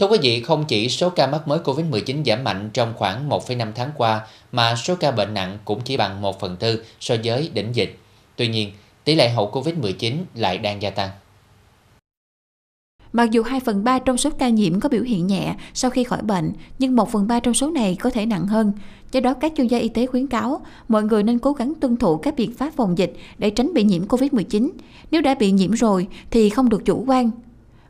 Thưa quý vị, không chỉ số ca mắc mới COVID-19 giảm mạnh trong khoảng 1,5 tháng qua mà số ca bệnh nặng cũng chỉ bằng 1 phần tư so với đỉnh dịch. Tuy nhiên, tỷ lệ hậu COVID-19 lại đang gia tăng. Mặc dù 2 phần 3 trong số ca nhiễm có biểu hiện nhẹ sau khi khỏi bệnh, nhưng 1 phần 3 trong số này có thể nặng hơn. Do đó, các chuyên gia y tế khuyến cáo mọi người nên cố gắng tuân thủ các biện pháp phòng dịch để tránh bị nhiễm COVID-19. Nếu đã bị nhiễm rồi thì không được chủ quan,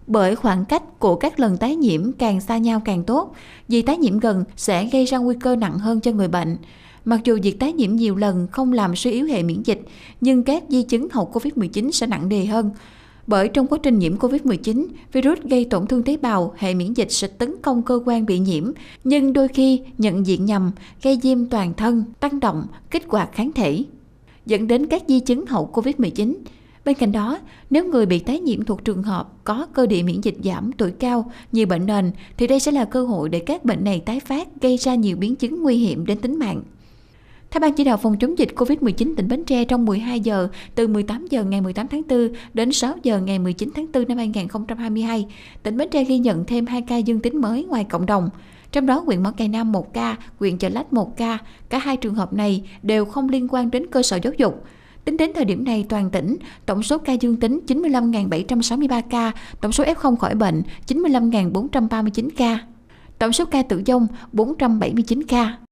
bởi khoảng cách của các lần tái nhiễm càng xa nhau càng tốt, vì tái nhiễm gần sẽ gây ra nguy cơ nặng hơn cho người bệnh. Mặc dù việc tái nhiễm nhiều lần không làm suy yếu hệ miễn dịch, nhưng các di chứng hậu COVID-19 sẽ nặng nề hơn. Bởi trong quá trình nhiễm COVID-19, virus gây tổn thương tế bào, hệ miễn dịch sẽ tấn công cơ quan bị nhiễm, nhưng đôi khi nhận diện nhầm, gây viêm toàn thân, tăng động, kích hoạt kháng thể, dẫn đến các di chứng hậu COVID-19. Bên cạnh đó, nếu người bị tái nhiễm thuộc trường hợp có cơ địa miễn dịch giảm tuổi cao, nhiều bệnh nền, thì đây sẽ là cơ hội để các bệnh này tái phát, gây ra nhiều biến chứng nguy hiểm đến tính mạng. Theo Ban chỉ đạo phòng chống dịch COVID-19 tỉnh Bến Tre trong 12 giờ từ 18 giờ ngày 18 tháng 4 đến 6 giờ ngày 19 tháng 4 năm 2022, tỉnh Bến Tre ghi nhận thêm 2 ca dương tính mới ngoài cộng đồng. Trong đó huyện Mỏ Cày Nam 1 ca, huyện Chợ Lách 1 ca, cả hai trường hợp này đều không liên quan đến cơ sở giáo dục. Tính đến thời điểm này, toàn tỉnh tổng số ca dương tính 95.763 ca, tổng số F0 khỏi bệnh 95.439 ca, tổng số ca tử vong 479 ca.